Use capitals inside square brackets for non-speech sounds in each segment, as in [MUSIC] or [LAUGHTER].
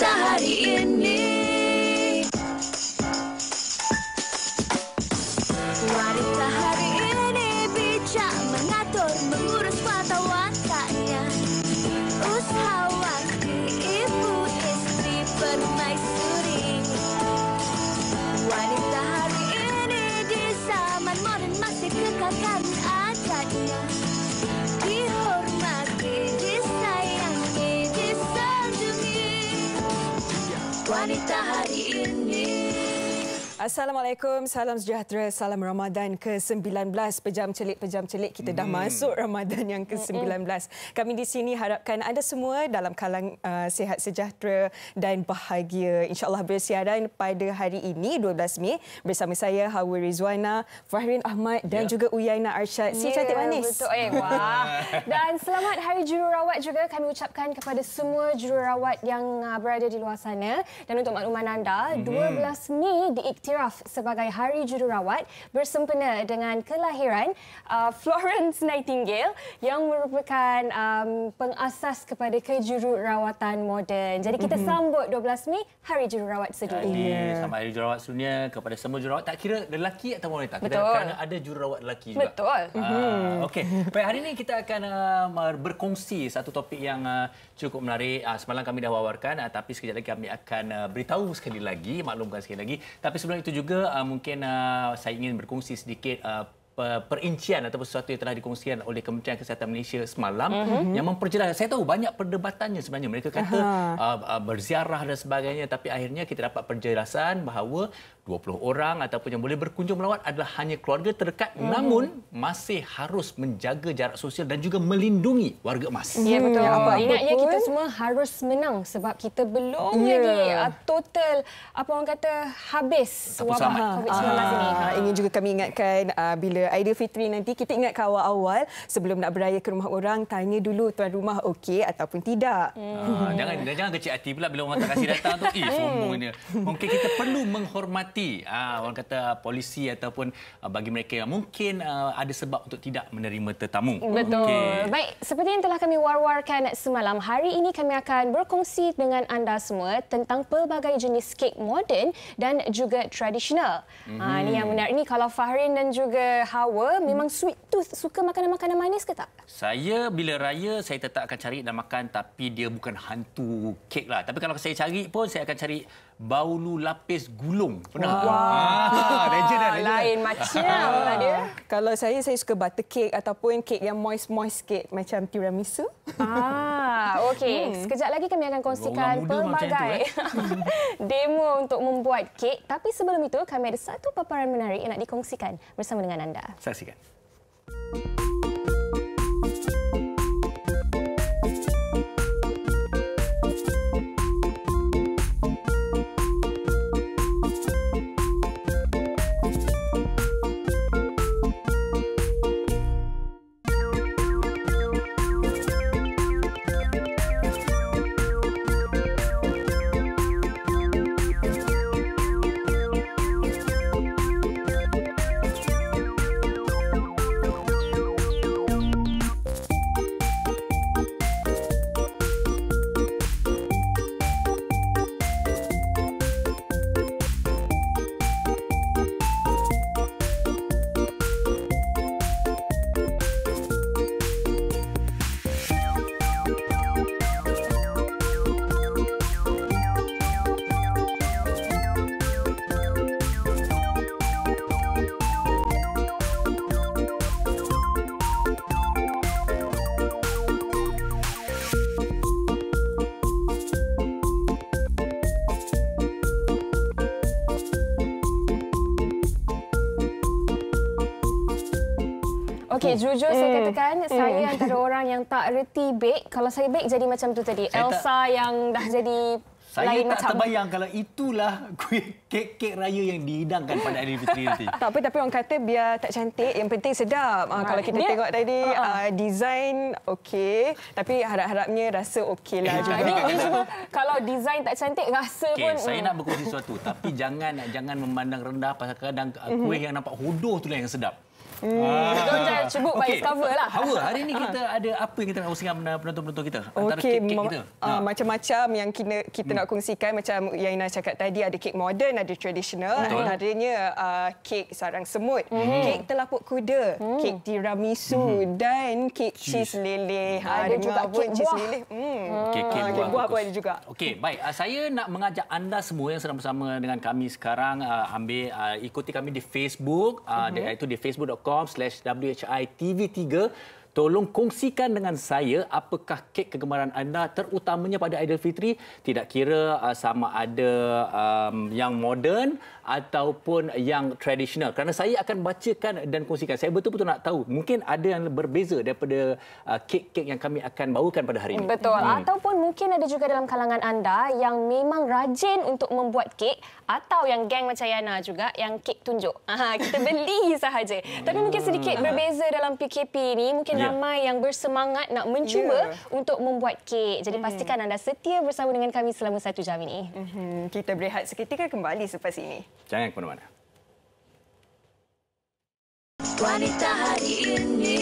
die. Assalamualaikum, salam sejahtera, salam Ramadan ke-19. Pejam celik-pejam celik kita dah hmm. masuk Ramadan yang ke-19. Hmm. Kami di sini harapkan anda semua dalam kalang uh, sihat sejahtera dan bahagia. InsyaAllah bersiaran pada hari ini, 12 Mei, bersama saya Hawa Rizwana, Fahrin Ahmad dan ya. juga Uyaina Arshad. Si ya, cantik manis. Betul. Eh, wah. [LAUGHS] dan selamat Hari Jururawat juga kami ucapkan kepada semua jururawat yang uh, berada di luar sana. Dan untuk makluman anda, 12 mhm. Mei diiktiraf sebagai Hari Jururawat bersempena dengan kelahiran uh, [LAUGHS] Florence Nightingale yang merupakan um, pengasas kepada kejururawatan moden. Jadi kita mm-hmm. sambut 12 Mei Hari Jururawat Sedunia. Ya. Ini selamat Hari Jururawat Sedunia kepada semua jururawat tak kira lelaki atau wanita. Betul. Kerana ada jururawat lelaki juga. Betul. Uh, Okey. Baik hari ini kita akan uh, berkongsi satu topik yang uh, cukup menarik. Uh, semalam kami dah wawarkan uh, tapi sekejap lagi kami akan uh, beritahu sekali lagi, maklumkan sekali lagi. Tapi sebelum itu juga uh, mungkin uh, saya ingin berkongsi sedikit uh, perincian atau sesuatu yang telah dikongsikan oleh Kementerian Kesihatan Malaysia semalam mm-hmm. yang memperjelaskan saya tahu banyak perdebatannya sebenarnya mereka kata uh, berziarah dan sebagainya tapi akhirnya kita dapat perjelasan bahawa 20 orang ataupun yang boleh berkunjung melawat adalah hanya keluarga terdekat hmm. namun masih harus menjaga jarak sosial dan juga melindungi warga emas. Ya betul. Ya, apa ingatnya kita semua harus menang sebab kita belum ya. lagi uh, total apa orang kata habis wabak COVID-19 ha. ini. Ha. Ingin juga kami ingatkan uh, bila Fitri nanti kita ingat ke awal-awal sebelum nak beraya ke rumah orang tanya dulu tuan rumah okey ataupun tidak. Hmm. Ha. jangan jangan kecil hati pula bila orang tak kasih datang tu eh hmm. sombongnya. Mungkin kita perlu menghormati hati uh, orang kata polisi ataupun ah, bagi mereka yang mungkin ah, ada sebab untuk tidak menerima tetamu. Betul. Okay. Baik, seperti yang telah kami war-warkan semalam, hari ini kami akan berkongsi dengan anda semua tentang pelbagai jenis kek moden dan juga tradisional. Mm-hmm. ini yang menarik. Ini kalau Fahrin dan juga Hawa memang sweet tooth, suka makanan-makanan manis ke tak? Saya bila raya, saya tetap akan cari dan makan tapi dia bukan hantu kek lah. Tapi kalau saya cari pun, saya akan cari bau nu lapis gulung. Pernah? Wow. Ah, legend kan? Lain macam ah. lah dia. Kalau saya, saya suka butter cake ataupun kek yang moist-moist sikit macam tiramisu. Ah, okey. Hmm. Sekejap lagi kami akan kongsikan eh. pelbagai itu, [LAUGHS] demo untuk membuat kek. Tapi sebelum itu, kami ada satu paparan menarik yang nak dikongsikan bersama dengan anda. Saksikan. Saksikan. Okey, jujur saya mm. katakan mm. saya antara orang yang tak reti bake. Kalau saya bake jadi macam tu tadi. Saya Elsa tak... yang dah jadi saya lain macam. Saya tak terbayang kalau itulah kuih kek-kek raya yang dihidangkan pada hari Fitri nanti. [LAUGHS] tapi tapi orang kata biar tak cantik, yang penting sedap. Ah, right. kalau kita yeah. tengok tadi uh ah, -huh. Ah. uh, design okey, tapi harap-harapnya rasa okeylah yeah. juga. kalau design tak cantik rasa okay, pun saya mm. nak berkongsi sesuatu, tapi jangan jangan memandang rendah pasal kadang mhm. kuih mm -hmm. yang nampak hodoh tu lah yang sedap. Hmm. Ah. cubuk okay. by discover lah. Hawa, hari ni kita ada apa yang kita nak kongsikan dengan penonton-penonton kita? Antara okay. kek-kek Ma- kita. Uh, Macam-macam yang kita, kita hmm. nak kongsikan. Macam yang Ina cakap tadi, ada kek moden, ada tradisional. Dan adanya uh, ah, kek sarang semut, hmm. kek telapuk kuda, hmm. kek tiramisu hmm. dan kek cheese lele. Ha, hmm. ada juga kek Cheese lele. Hmm. Okay, kek, buah. pun ada juga. Okay, baik, uh, saya nak mengajak anda semua yang sedang bersama dengan kami sekarang. Uh, ambil uh, Ikuti kami di Facebook. Uh, hmm. Iaitu di facebook.com www.whitv3 Tolong kongsikan dengan saya apakah kek kegemaran anda terutamanya pada Aidilfitri. Tidak kira uh, sama ada um, yang moden ataupun yang tradisional. Kerana saya akan bacakan dan kongsikan. Saya betul-betul nak tahu. Mungkin ada yang berbeza daripada uh, kek-kek yang kami akan bawakan pada hari ini. Betul. Hmm. Ataupun mungkin ada juga dalam kalangan anda yang memang rajin untuk membuat kek atau yang geng macam Yana juga yang kek tunjuk. [LAUGHS] Aha, kita beli sahaja. Tapi mungkin sedikit hmm. berbeza dalam PKP ini. Mungkin Ya. ramai yang bersemangat nak mencuba yeah. untuk membuat kek. Jadi mhm. pastikan anda setia bersama dengan kami selama satu jam ini. Mhm. Kita berehat seketika kembali selepas ini. Jangan ke mana-mana. Wanita hari ini.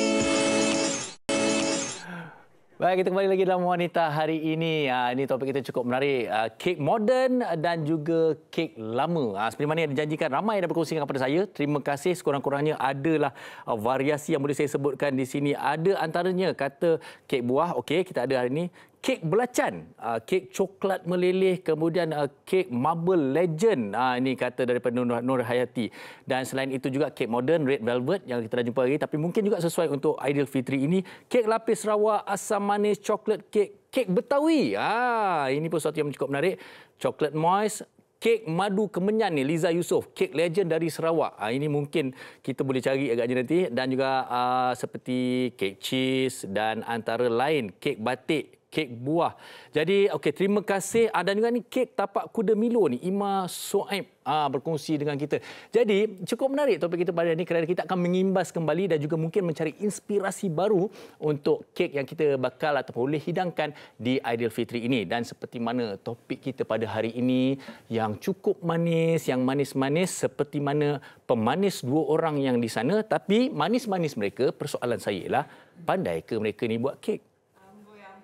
Baik, kita kembali lagi dalam wanita hari ini. Ah, ini topik kita cukup menarik. Uh, kek moden dan juga kek lama. Ah, seperti mana yang dijanjikan, ramai yang dah berkongsi kepada saya. Terima kasih. Sekurang-kurangnya adalah variasi yang boleh saya sebutkan di sini. Ada antaranya kata kek buah, okey kita ada hari ini kek belacan, uh, kek coklat meleleh, kemudian uh, kek marble legend. Uh, ini kata daripada Nur, Nur Hayati. Dan selain itu juga kek modern, red velvet yang kita dah jumpa hari. Tapi mungkin juga sesuai untuk ideal Fitri ini. Kek lapis rawa, asam manis, coklat kek, kek betawi. Ah, ini pun sesuatu yang cukup menarik. Coklat moist, kek madu kemenyan ni Liza Yusof kek legend dari Sarawak. Ah ini mungkin kita boleh cari agaknya nanti dan juga uh, seperti kek cheese dan antara lain kek batik kek buah. Jadi okey terima kasih Ada ah, juga ni kek tapak kuda Milo ni Ima Soaib uh, berkongsi dengan kita. Jadi cukup menarik topik kita pada hari ini kerana kita akan mengimbas kembali dan juga mungkin mencari inspirasi baru untuk kek yang kita bakal atau boleh hidangkan di Fitri ini dan seperti mana topik kita pada hari ini yang cukup manis yang manis-manis seperti mana pemanis dua orang yang di sana tapi manis-manis mereka persoalan saya ialah pandai ke mereka ni buat kek?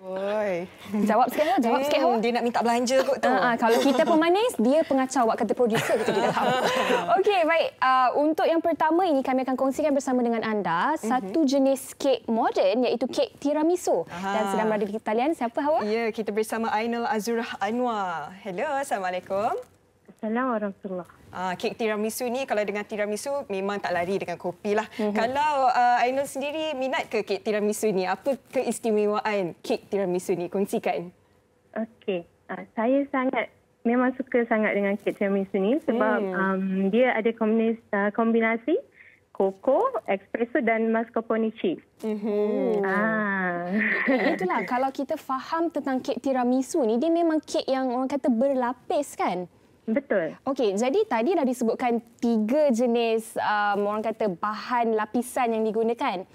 Oi. Jawab sikit jawab hmm, sikit ha. Dia nak minta belanja kot tu. Ha, kalau kita pun manis, dia pengacau awak kata producer kita tidak tahu. [LAUGHS] Okey, baik. Uh, untuk yang pertama ini kami akan kongsikan bersama dengan anda satu mhm. jenis kek moden iaitu kek tiramisu. Aha. Dan sedang berada di talian siapa Hawa? Ya, kita bersama Ainul Azurah Anwar. Hello, Assalamualaikum. Assalamualaikum Uh, kek tiramisu ni kalau dengan tiramisu memang tak lari dengan kopi lah. Mm-hmm. Kalau uh, Ainul sendiri minat ke kek tiramisu ni? Apa keistimewaan kek tiramisu ni? Kongsikan. Okey. Uh, saya sangat memang suka sangat dengan kek tiramisu ni sebab mm. um, dia ada kombinasi, uh, kombinasi koko, espresso dan mascarpone cheese. Mm-hmm. Ah. Eh, itulah [LAUGHS] kalau kita faham tentang kek tiramisu ni dia memang kek yang orang kata berlapis kan? Betul. Okey, jadi tadi dah disebutkan tiga jenis um, orang kata bahan lapisan yang digunakan. Ya.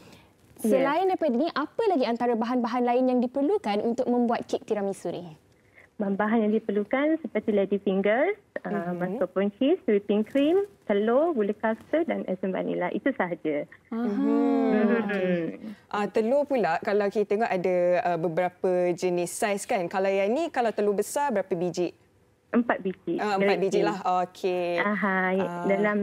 Selain yeah. daripada ini, apa lagi antara bahan-bahan lain yang diperlukan untuk membuat kek tiramisu ini? Bahan-bahan yang diperlukan seperti lady fingers, mm-hmm. uh, mhm. masuk pun cheese, whipping cream, telur, gula kasar dan esen vanila. Itu sahaja. Mm-hmm. Uh, telur pula kalau kita tengok ada uh, beberapa jenis saiz kan. Kalau yang ini, kalau telur besar berapa biji? Empat biji. Uh, empat biji lah. Okey. Uh, dalam,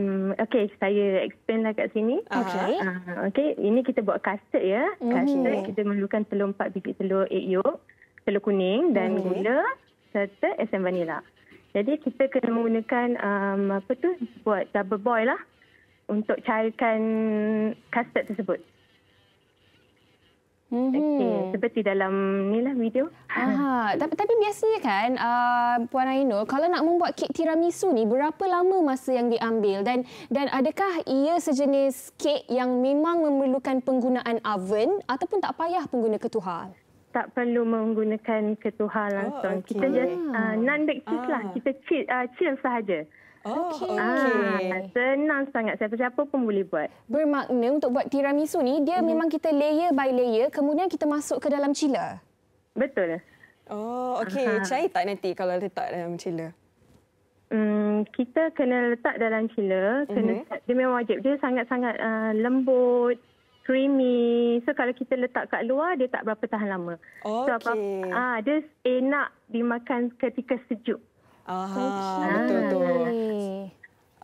okey saya explain lah kat sini. Okey. Uh, okey, ini kita buat custard ya. Mhm. Custard, mm kita memerlukan telur empat biji telur egg yolk, telur kuning dan mm gula serta esen vanila. Jadi kita kena menggunakan um, apa tu buat double boil lah untuk cairkan custard tersebut. Okay. Mm-hmm. Seperti dalam ni lah video. Ah, tapi tapi biasanya kan, uh, Puan Ainul, kalau nak membuat kek tiramisu ni, berapa lama masa yang diambil? Dan dan adakah ia sejenis kek yang memang memerlukan penggunaan oven ataupun tak payah pengguna ketuhar? Tak perlu menggunakan ketuhar langsung. Oh, okay. Kita just uh, non-bake cheese lah. ah. lah. Kita chill, uh, chill sahaja. Oh, okay. Ah, senang sangat. Siapa-siapa pun boleh buat. Bermakna untuk buat tiramisu ni, dia hmm. memang kita layer by layer, kemudian kita masuk ke dalam cila. Betul. Oh, okey. Cai tak nanti kalau letak dalam cila? Hmm, kita kena letak dalam cila. Kena, mm -hmm. Dia memang wajib. Dia sangat-sangat uh, lembut, creamy. So kalau kita letak kat luar, dia tak berapa tahan lama. Okay. So, uh, dia enak dimakan ketika sejuk. Ah, betul tu.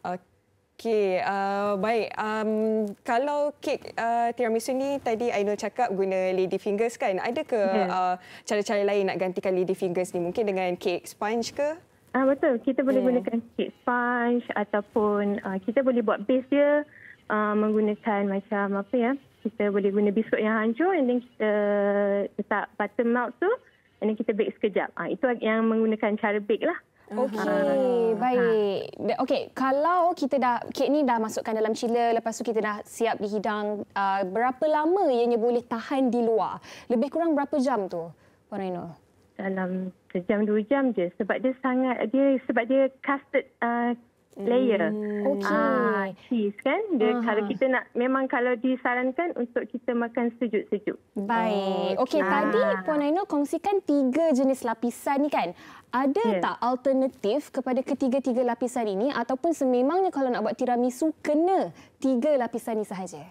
Okey, uh, baik. Um, kalau kek uh, tiramisu ni tadi Ainul cakap guna lady fingers kan? Ada ke yeah. Ya. uh, cara-cara lain nak gantikan lady fingers ni? Mungkin dengan kek sponge ke? Ah uh, betul. Kita boleh yeah. gunakan kek sponge ataupun uh, kita boleh buat base dia uh, menggunakan macam apa ya? Kita boleh guna biskut yang hancur and then kita letak buttermilk tu and then kita bake sekejap. uh, itu yang menggunakan cara bake lah. Okey, baik. Ha. Okey, kalau kita dah kek ni dah masukkan dalam chiller, lepas tu kita dah siap dihidang, uh, berapa lama ianya boleh tahan di luar? Lebih kurang berapa jam tu, Puan Reno? Dalam sejam dua jam je sebab dia sangat dia sebab dia custard uh, layer. Mm, okay. Uh, cheese kan. Dia, uh-huh. Kalau kita nak, memang kalau disarankan untuk kita makan sejuk-sejuk. Baik. Okey, okay, ah. tadi Puan Ainul kongsikan tiga jenis lapisan ni kan. Ada yeah. tak alternatif kepada ketiga-tiga lapisan ini ataupun sememangnya kalau nak buat tiramisu kena tiga lapisan ni sahaja?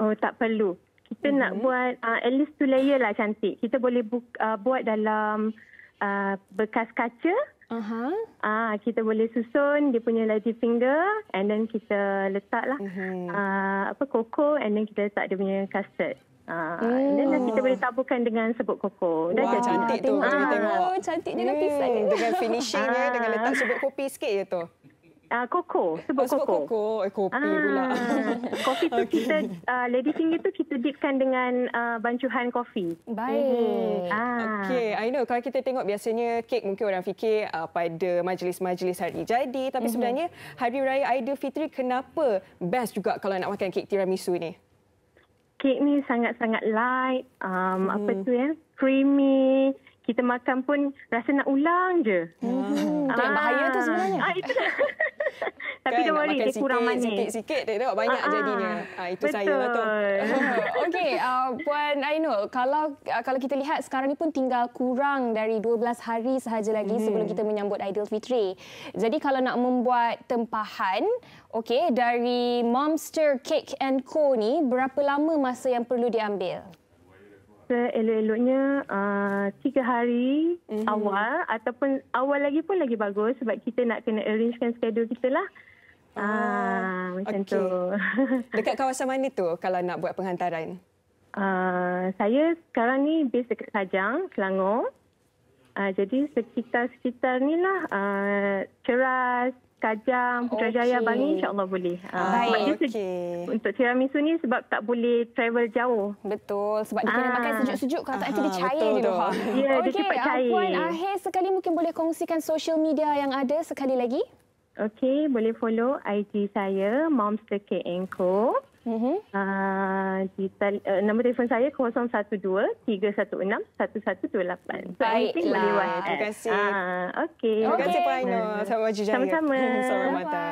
Oh, tak perlu. Kita hmm nak mhm. buat uh, at least two layer lah cantik. Kita boleh buka, uh, buat dalam uh, bekas kaca. Aha, uh-huh. uh, kita boleh susun dia punya lady finger and then kita letaklah uh-huh. uh, apa koko and then kita letak dia punya custard. Uh, oh. Dan kita boleh taburkan dengan sebut koko. Dah Wah, cantik tu. Ah. Oh, cantiknya lapisan. Hmm. Dengan finishingnya eh. ah. dengan letak sebut kopi sikit je tu. Uh, koko. sebab oh, koko. koko. Eh, kopi ah, pula. [LAUGHS] kopi tu okay. kita, uh, Lady Finger tu kita dipkan dengan uh, bancuhan kopi. Baik. mm Ah. Okay, I know. Kalau kita tengok biasanya kek mungkin orang fikir uh, pada majlis-majlis hari jadi. Tapi mm-hmm. sebenarnya Hari Raya Aidilfitri kenapa best juga kalau nak makan kek tiramisu ini? Kek ni sangat-sangat light. Um, mm. Apa mhm. tu ya? Creamy kita makan pun rasa nak ulang je. Hmm. Ah. bahaya tu sebenarnya. Ah, itu [LAUGHS] Tapi kan, don't worry, dia kurang manis. Sikit-sikit dia dapat banyak ah, ah, jadinya. Ah, itu saya lah tu. [LAUGHS] Okey, uh, Puan Ainul, kalau uh, kalau kita lihat sekarang ni pun tinggal kurang dari 12 hari sahaja lagi hmm. sebelum kita menyambut Fitri. Jadi kalau nak membuat tempahan, okey, dari Monster Cake and Co ni, berapa lama masa yang perlu diambil? Seelok-eloknya uh, ah, tiga hari mm-hmm. awal ataupun awal lagi pun lagi bagus sebab kita nak kena arrangekan schedule kita lah. Ah, ah macam okay. tu. [LAUGHS] Dekat kawasan mana tu kalau nak buat penghantaran? Uh, saya sekarang ni base dekat Sajang, Selangor. Uh, jadi sekitar-sekitar ni lah uh, Ceras, Kajang, Putrajaya, okay. Bangi insyaAllah boleh. Ah, Baik. okay. Untuk tiramisu ni sebab tak boleh travel jauh. Betul. Sebab dia kena makan ah. sejuk-sejuk kalau tak nanti dia cair betul, dulu. Ya, okay. dia cepat cair. Puan akhir sekali mungkin boleh kongsikan social media yang ada sekali lagi. Okey, boleh follow IG saya, Momster K&Co. Uh, Mm-hmm. Uh, uh, nombor telefon saya 012 316 1128. So, Baiklah. Terima kasih. Uh, okay. Terima kasih, okay. Pak Aino. Sama-sama. Sama-sama. Selamat sama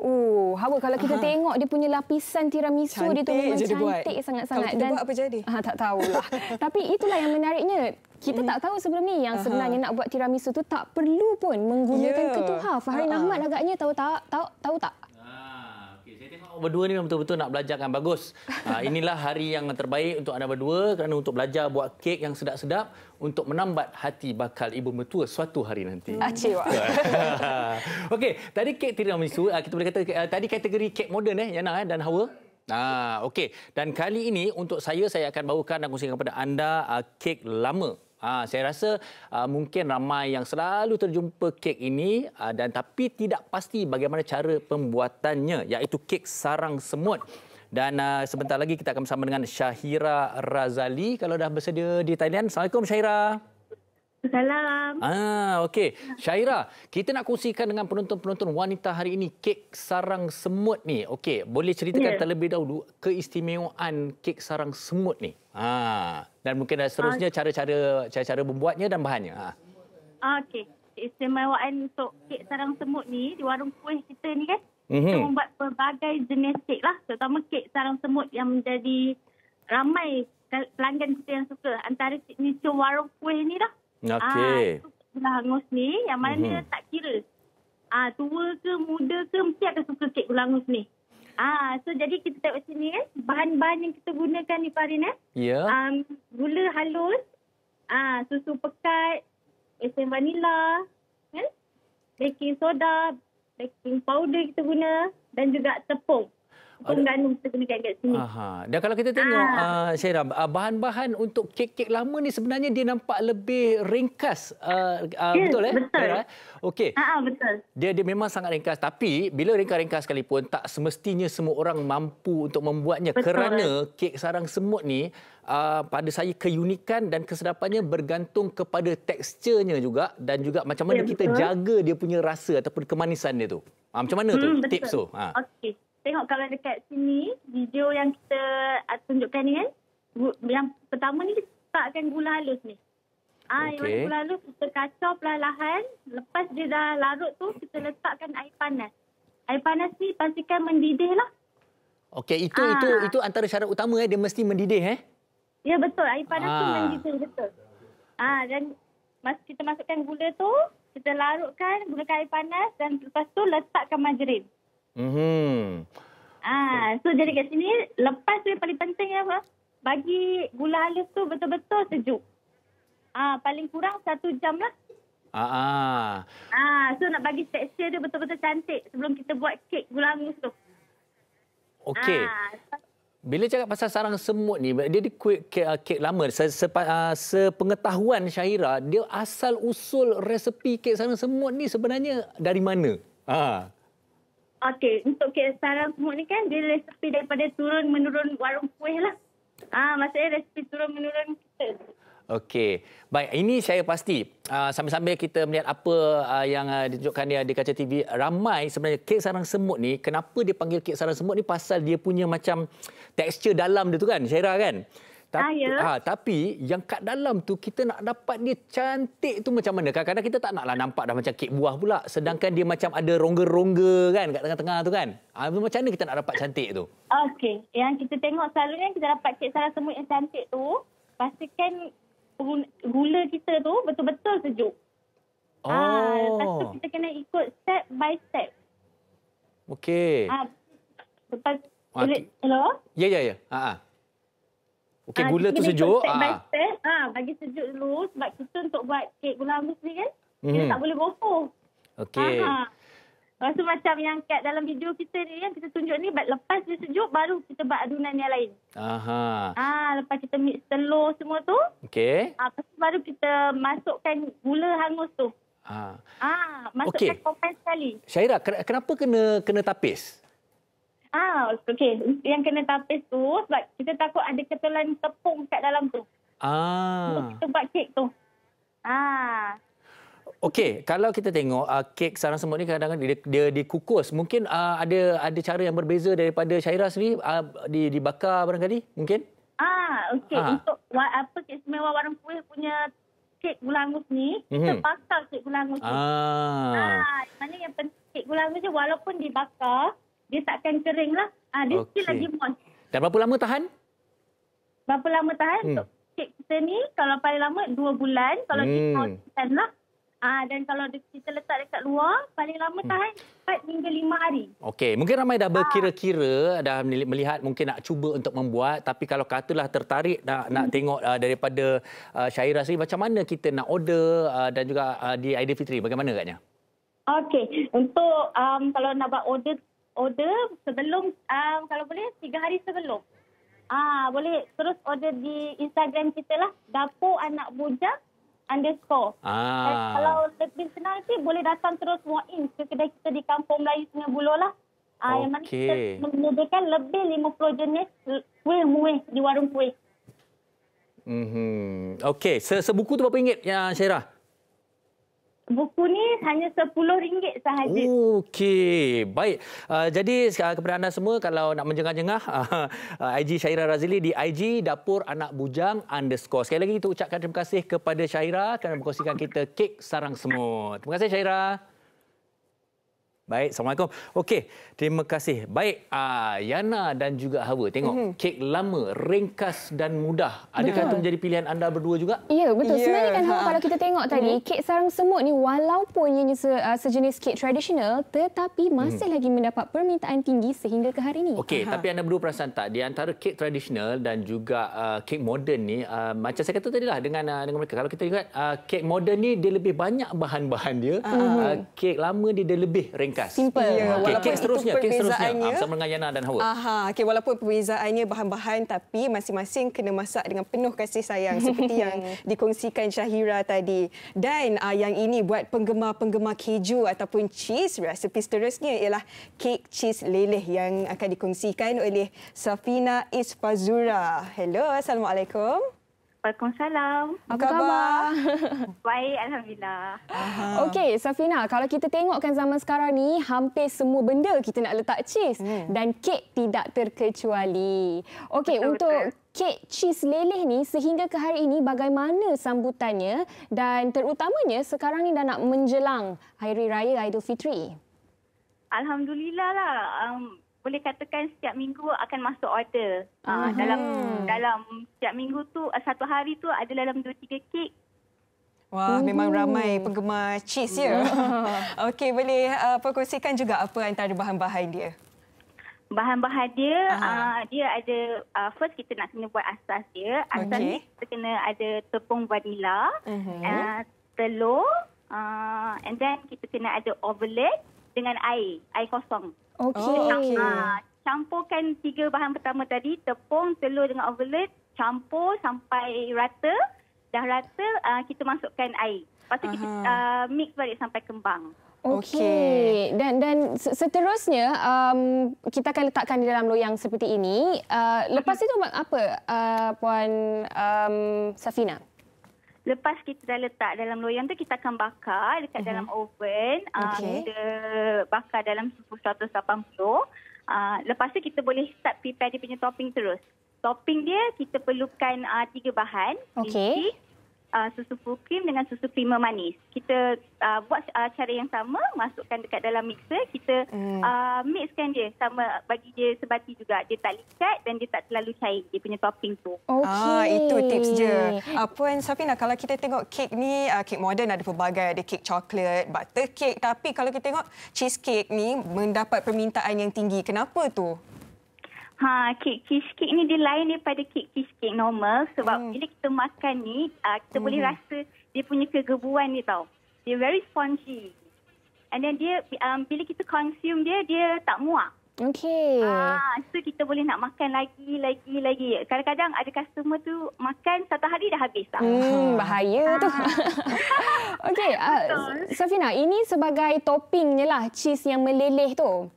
Oh, Hawa, kalau kita uh tengok dia punya lapisan tiramisu cantik dia tu memang cantik sangat-sangat. dan, buat apa jadi? Uh, tak tahulah. [LAUGHS] Tapi itulah yang menariknya. Kita mm-hmm. tak tahu sebelum ni yang sebenarnya nak buat tiramisu tu tak perlu pun menggunakan yeah. ketuhar. Fahri uh-huh. Ahmad agaknya tahu tak? Tahu, tahu tak? berdua ni betul-betul nak belajar kan bagus. Ah, inilah hari yang terbaik untuk anda berdua kerana untuk belajar buat kek yang sedap-sedap untuk menambat hati bakal ibu mertua suatu hari nanti. Aceh, Wak. [LAUGHS] Okey, tadi kek tiramisu, ah, kita boleh kata ah, tadi kategori kek moden, eh, Yana eh, dan Hawa. Ah, okey. Dan kali ini untuk saya, saya akan bawakan dan kongsikan kepada anda uh, kek lama. Ha, saya rasa uh, mungkin ramai yang selalu terjumpa kek ini uh, dan tapi tidak pasti bagaimana cara pembuatannya iaitu kek sarang semut. Dan uh, sebentar lagi kita akan bersama dengan Syahira Razali kalau dah bersedia di Thailand. Assalamualaikum Syahira. Salam. Ah, okey. Syaira, kita nak kongsikan dengan penonton-penonton wanita hari ini kek sarang semut ni. Okey, boleh ceritakan yeah. terlebih dahulu keistimewaan kek sarang semut ni. Ha, ah, dan mungkin dah seterusnya okay. Ah. cara-cara cara-cara membuatnya dan bahannya. Ha. Ah. Okey. Keistimewaan untuk kek sarang semut ni di warung kuih kita ni kan. Mm-hmm. Kita membuat pelbagai jenis kek lah. Terutama kek sarang semut yang menjadi ramai pelanggan kita yang suka. Antara signature warung kuih ni lah. Ah, Okey. Ah, hangus ni yang mana mm-hmm. tak kira. Ah, tua ke muda ke mesti akan suka kek hangus ni. Ah, so jadi kita tengok sini eh. Bahan-bahan yang kita gunakan ni Farin eh. Ya. Yeah. Um, gula halus. Ah, susu pekat. Esen vanila. Eh? Baking soda. Baking powder kita guna. Dan juga tepung. Pengganu kita kena kaget sini. Aha. Dan kalau kita tengok, uh, ah. ah, Syairah, ah, uh, bahan-bahan untuk kek-kek lama ni sebenarnya dia nampak lebih ringkas. Uh, uh, yes, ya, betul, eh? Betul. Eh? Okey. Ha, betul. Dia, dia memang sangat ringkas. Tapi bila ringkas-ringkas sekalipun, tak semestinya semua orang mampu untuk membuatnya. Betul. Kerana kek sarang semut ni, Uh, pada saya keunikan dan kesedapannya bergantung kepada teksturnya juga dan juga macam mana ya, kita jaga dia punya rasa ataupun kemanisan dia tu. Uh, macam mana hmm, tu betul. tips tu? Uh. Okay tengok kalau dekat sini video yang kita ah, tunjukkan ni kan yang pertama ni kita letakkan gula halus ni. Ah, okay. gula halus kita kacau perlahan-lahan. Lepas dia dah larut tu, kita letakkan air panas. Air panas ni pastikan mendidih lah. Okey, itu Aa. Ah. itu itu antara syarat utama eh. Dia mesti mendidih eh. Ya, betul. Air panas Aa. tu ah. mendidih, betul. Ah, dan mas, kita masukkan gula tu, kita larutkan, gunakan air panas dan lepas tu letakkan margarin. Mm-hmm. Ah, so jadi kat sini lepas tu paling penting apa? Bagi gula halus tu betul-betul sejuk. Ah, paling kurang satu jam lah. Ah, ah. Ah, so nak bagi tekstur dia betul-betul cantik sebelum kita buat kek gula halus tu. Okey. Ah, bila cakap pasal sarang semut ni, dia di kek, kek, ah, kek lama. Ah, sepengetahuan Syahira, dia asal usul resepi kek sarang semut ni sebenarnya dari mana? Ah. Okey, untuk KSR semut ni kan, dia resepi daripada turun-menurun warung kuih lah. Ah, ha, maksudnya resepi turun-menurun kita. Okey. Baik, ini saya pasti uh, sambil-sambil kita melihat apa uh, yang uh, ditunjukkan dia di kaca TV ramai sebenarnya kek sarang semut ni kenapa dia panggil kek sarang semut ni pasal dia punya macam tekstur dalam dia tu kan, Syaira kan? Tapi, ah, ya. ha, tapi yang kat dalam tu kita nak dapat dia cantik tu macam mana? Kadang-kadang kita tak naklah nampak dah macam kek buah pula. Sedangkan dia macam ada rongga-rongga kan kat tengah-tengah tu kan? Ha, macam mana kita nak dapat cantik tu? Okey. Yang kita tengok selalu ni kita dapat kek salah semut yang cantik tu. Pastikan gula kita tu betul-betul sejuk. Oh. Ha, lepas tu oh. kita kena ikut step by step. Okey. Ha, lepas... Hello? Ya, ya, ya. Ha, Okey, ah, gula tu sejuk. Step ah. Ha, bagi sejuk dulu. Sebab kita untuk buat kek gula halus ni kan. Mm-hmm. Kita mhm. tak boleh bopoh. Okey. Lepas tu macam yang kat dalam video kita ni yang kita tunjuk ni. Lepas dia sejuk, baru kita buat adunan yang lain. Aha. Ah, ha, lepas kita mix telur semua tu. Okey. Ha, baru kita masukkan gula hangus tu. Ah. Ha. ha, masukkan okay. kompen sekali. Syaira, kenapa kena kena tapis? Ah, okey. Yang kena tapis tu sebab kita takut ada ketulan tepung kat dalam tu. Ah. Kita buat kek tu. Ah. Okey, kalau kita tengok uh, kek sarang semut ni kadang-kadang dia, dia dikukus. Mungkin uh, ada ada cara yang berbeza daripada Syaira sendiri uh, di, dibakar barangkali? Mungkin? Ah, okey. Ah. Untuk wa, apa kek semewa warung kuih punya kek gulangus ni, mm-hmm. bakar kek gulangus ah. ni. Ah. Ah, mana yang penting kek gulangus ni walaupun dibakar, dia takkan kering lah. Ha, dia okay. still lagi moist. Dan berapa lama tahan? Berapa lama tahan? Hmm. Untuk kita ni, kalau paling lama, dua bulan. Kalau hmm. kita tahan kan lah. Ah dan kalau kita letak dekat luar paling lama hmm. tahan hmm. 4 hingga 5 hari. Okey, mungkin ramai dah ah. berkira-kira dah melihat mungkin nak cuba untuk membuat tapi kalau katalah tertarik nak hmm. nak tengok uh, daripada uh, Syairah sini macam mana kita nak order uh, dan juga uh, di Aidilfitri bagaimana agaknya? Okey, untuk um, kalau nak buat order order sebelum um, kalau boleh tiga hari sebelum. Ah boleh terus order di Instagram kita lah dapur anak bujang underscore. Ah. Eh, kalau lebih senang nanti boleh datang terus walk in ke kedai kita di Kampung Melayu Sungai Buloh lah. Ah, okay. yang mana kita menyediakan lebih 50 jenis kuih-muih di warung kuih. Mm-hmm. Okey, sebuku tu berapa ringgit ya, Syairah? buku ni hanya RM10 sahaja. Okey, baik. Uh, jadi uh, kepada anda semua kalau nak menjengah-jengah uh, [LAUGHS] uh, ah, IG Syaira Razili di IG Dapur Anak Bujang underscore. Sekali lagi kita ucapkan terima kasih kepada Syaira kerana mengkongsikan kita kek sarang semut. Terima kasih Syaira. Baik, Assalamualaikum. Okey, terima kasih. Baik, uh, Yana dan juga Hawa. Tengok, mm -hmm. kek lama, ringkas dan mudah. Adakah itu menjadi pilihan anda berdua juga? Ya, betul. Yeah. Sebenarnya kan, Hawa, kalau kita tengok tadi, mm -hmm. kek sarang semut ni walaupun ianya se ah, sejenis kek tradisional, tetapi mhm. masih mm -hmm. lagi mendapat permintaan tinggi sehingga ke hari ini. Okey, tapi anda berdua perasan tak, di antara kek tradisional dan juga uh, kek moden ni, uh, macam saya kata tadi lah dengan, uh, dengan mereka, kalau kita lihat, uh, kek moden ni dia lebih banyak bahan-bahan dia. Uh -huh. uh, kek lama dia, dia lebih ringkas ringkas. Simple. Yeah. Okay, walaupun kes seterusnya, kes seterusnya. Ah, Sama dengan Yana dan Hawa. Aha, okay, walaupun perbezaannya bahan-bahan tapi masing-masing kena masak dengan penuh kasih sayang [LAUGHS] seperti yang dikongsikan Syahira tadi. Dan uh, yang ini buat penggemar-penggemar keju ataupun cheese, resipi seterusnya ialah kek cheese leleh yang akan dikongsikan oleh Safina Isfazura. Hello, Assalamualaikum. Waalaikumsalam. Apa khabar? khabar? [LAUGHS] Baik, Alhamdulillah. Okey, Safina, kalau kita tengokkan zaman sekarang ni, hampir semua benda kita nak letak cheese. Hmm. Dan kek tidak terkecuali. Okey, untuk kek cheese leleh ni, sehingga ke hari ini bagaimana sambutannya? Dan terutamanya sekarang ni dah nak menjelang Hari Raya Aidilfitri. Alhamdulillah lah. Um, boleh katakan setiap minggu akan masuk order. Uh, dalam hmm. dalam setiap minggu tu eh, satu hari tu ada dalam 2 3 kek. Wah, Ooh. Mhm. memang ramai penggemar cheese ya. Mhm. [LAUGHS] Okey, boleh uh, perkongsikan juga apa antara bahan-bahan dia? Bahan-bahan dia, uh, dia ada uh, first kita nak kena buat asas dia. Asas okay. ni kita kena ada tepung vanila, uh-huh. uh, telur, uh, and then kita kena ada overlay dengan air, air kosong. Okey. Oh, okay. Ha, ah, campurkan tiga bahan pertama tadi, tepung, telur dengan overlet, campur sampai rata. Dah rata, uh, kita masukkan air. Lepas tu kita uh, mix balik sampai kembang. Okey. Okay. Dan dan seterusnya um, kita akan letakkan di dalam loyang seperti ini. Uh, lepas mhm. itu apa uh, puan um, Safina? Lepas kita dah letak dalam loyang tu, kita akan bakar dekat uh-huh. dalam mhm. oven. Ah, okay. Uh, kita bakar dalam suhu 180. Uh, ah, lepas tu kita boleh start prepare dia punya topping terus. Topping dia kita perlukan uh, tiga bahan. Okay. Isi, uh, susu full cream dengan susu creamer manis. Kita uh, buat uh, cara yang sama, masukkan dekat dalam mixer, kita hmm. uh, mixkan dia sama bagi dia sebati juga. Dia tak licat dan dia tak terlalu cair dia punya topping tu. Okay. Ah, itu tips je. Uh, Puan Safina, kalau kita tengok kek ni, uh, kek moden ada pelbagai, ada kek coklat, butter cake. Tapi kalau kita tengok cheesecake ni mendapat permintaan yang tinggi, kenapa tu? Ha, kek cheesecake ni dia lain daripada kek cheesecake normal sebab hmm. bila kita makan ni uh, kita hmm. boleh rasa dia punya kegebuan ni tau. Dia very spongy. And then dia um, bila kita consume dia dia tak muak. Okay. Ah, so kita boleh nak makan lagi, lagi, lagi. Kadang-kadang ada customer tu makan satu hari dah habis tak? Hmm, ah. bahaya ah. tu. [LAUGHS] okay, uh, Safina, ini sebagai toppingnya lah cheese yang meleleh tu.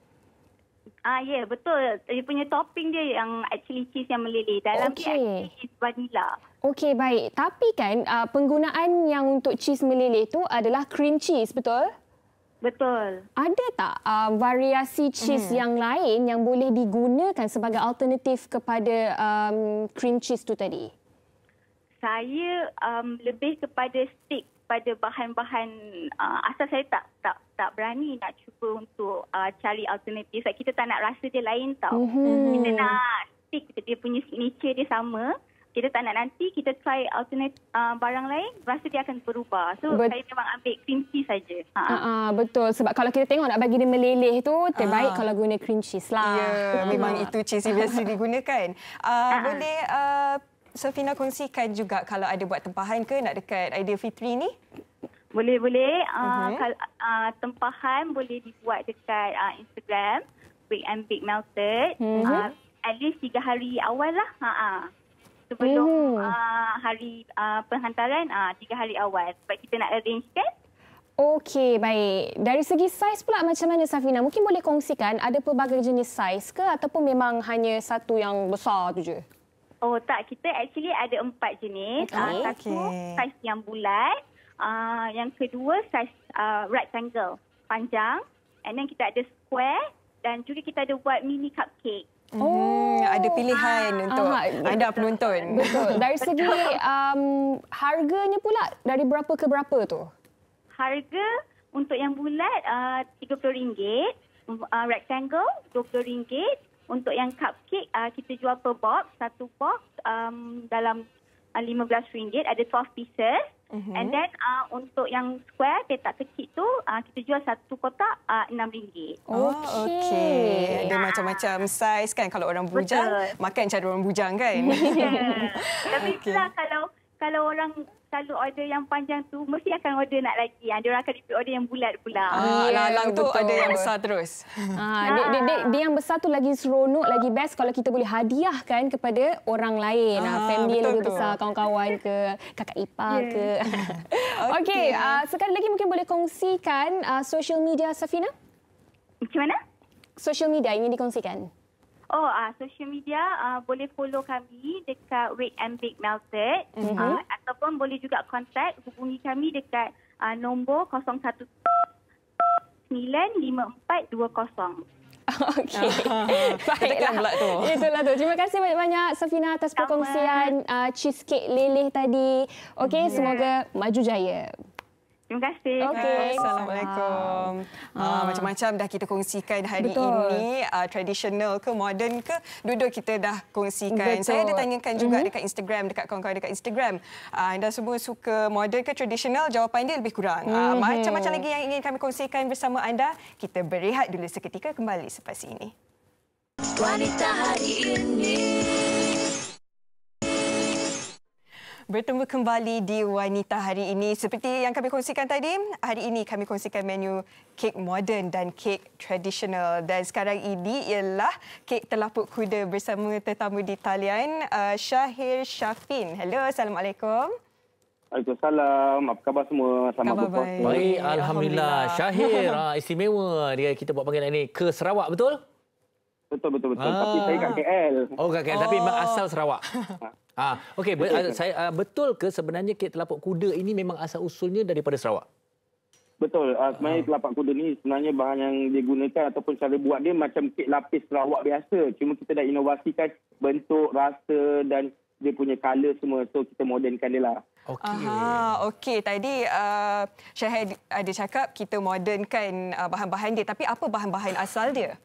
Ah ya yeah, betul. Dia punya topping dia yang actually cheese yang meleleh dalam okay. dia cheese vanilla. Okey baik. Tapi kan ah, penggunaan yang untuk cheese meleleh tu adalah cream cheese betul? Betul. Ada tak uh, variasi cheese hmm. yang lain yang boleh digunakan sebagai alternatif kepada um, cream cheese tu tadi? Saya um, lebih kepada stick pada bahan-bahan uh, asal saya tak tak tak berani nak cuba untuk uh, cari alternatif. Sebab kita tak nak rasa dia lain tau. Mm-hmm. Kita nak stick dia punya signature dia sama. Kita tak nak nanti kita try alternate uh, barang lain, rasa dia akan berubah. So Bet- saya memang ambil cream cheese saja. Ha. Uh-uh, betul. Sebab kalau kita tengok nak bagi dia meleleh tu, terbaik uh. kalau guna cream cheese lah. Ya, yeah, uh-huh. memang ah. itu cheese yang biasa [LAUGHS] digunakan. Uh, uh-huh. Boleh uh, Safina kongsikan juga kalau ada buat tempahan ke nak dekat Fitri ni? Boleh boleh. Okay. Uh, uh, tempahan boleh dibuat dekat uh, Instagram Big and Big Melted. Mm-hmm. Uh, at least tiga hari awal lah. Ha, ha. Oh. ah. Sebelum mm. uh, hari uh, penghantaran ah uh, 3 hari awal sebab kita nak arrange kan? Okey, baik. Dari segi saiz pula macam mana Safina? Mungkin boleh kongsikan ada pelbagai jenis saiz ke ataupun memang hanya satu yang besar tu je? Oh tak, kita actually ada empat jenis. Okay. Uh, ah, satu okay. saiz yang bulat. Uh, yang kedua saiz uh, rectangle panjang. And then kita ada square dan juga kita ada buat mini cupcake. Oh, hmm, ada pilihan ah. untuk Aha, anda betul. penonton. Betul. Dari segi [LAUGHS] um, harganya pula dari berapa ke berapa tu? Harga untuk yang bulat uh, RM30, uh, rectangle RM20, untuk yang cupcake, uh, kita jual per box. Satu box um, dalam RM15. Uh, ah, ada 12 pieces. Uh-huh. And then uh, untuk yang square, petak kecil tu, uh, kita jual satu kotak RM6. Uh, okay. okay. Ada ha. macam-macam size kan kalau orang bujang. Betul. Makan cara orang bujang kan? [LAUGHS] Yeah. [LAUGHS] Tapi okay. kalau kalau orang selalu order yang panjang tu mesti akan order nak lagi. Ah dia akan repeat order yang bulat pula. Ah yeah, ya, ya, lalang tu ada yang besar terus. [LAUGHS] Ah, ah. Dia, dia, dia yang besar tu lagi seronok, lagi best kalau kita boleh hadiahkan kepada orang lain. Ah, ah family lebih besar, kawan-kawan ke, kakak ipar yeah. ke. [LAUGHS] [LAUGHS] Okey, okay, uh, ah, sekarang lagi mungkin boleh kongsikan uh, social media Safina? Macam mana? Social media ingin dikongsikan. Oh, uh, social media uh, boleh follow kami dekat Wait and Bake Melted uh-huh. uh, ataupun boleh juga contact hubungi kami dekat uh, nombor 0199 [LAUGHS] Okay. [LAUGHS] Baiklah. Lah tu. Itulah tu. Terima kasih banyak-banyak Safina atas perkongsian uh, cheesecake leleh tadi. Okey, yeah. semoga maju jaya. Terima kasih. Okay. Assalamualaikum. Ah. Ah, macam-macam dah kita kongsikan hari Betul. ini. Uh, traditional ke, modern ke. Dua-dua kita dah kongsikan. Betul. Saya ada tanyakan juga mm-hmm. dekat Instagram, dekat kawan-kawan dekat Instagram. Uh, anda semua suka modern ke traditional? Jawapan dia lebih kurang. Uh, mm-hmm. Macam-macam lagi yang ingin kami kongsikan bersama anda. Kita berehat dulu seketika kembali selepas ini. Wanita hari ini bertemu kembali di Wanita hari ini. Seperti yang kami kongsikan tadi, hari ini kami kongsikan menu kek moden dan kek tradisional. Dan sekarang ini ialah kek telapuk kuda bersama tetamu di talian, uh, Syahir Syafin. Hello, Assalamualaikum. Assalamualaikum. Apa khabar semua? Selamat berpuasa. Baik, Alhamdulillah. Alhamdulillah. Syahir, ah, istimewa dia kita buat panggilan ini ke Sarawak, betul? Betul betul betul. Ah. Tapi saya kat KL. Oh kat KL oh. tapi asal Sarawak. [LAUGHS] ah okey betul, betul. Ah, saya uh, betul ke sebenarnya kek telapak kuda ini memang asal usulnya daripada Sarawak? Betul. Uh, sebenarnya uh. telapak kuda ini sebenarnya bahan yang digunakan ataupun cara buat dia macam kek lapis Sarawak biasa. Cuma kita dah inovasikan bentuk, rasa dan dia punya color semua so kita modernkan dia lah. Okey. okey. Tadi uh, Syahid ada cakap kita modernkan uh, bahan-bahan dia tapi apa bahan-bahan asal dia?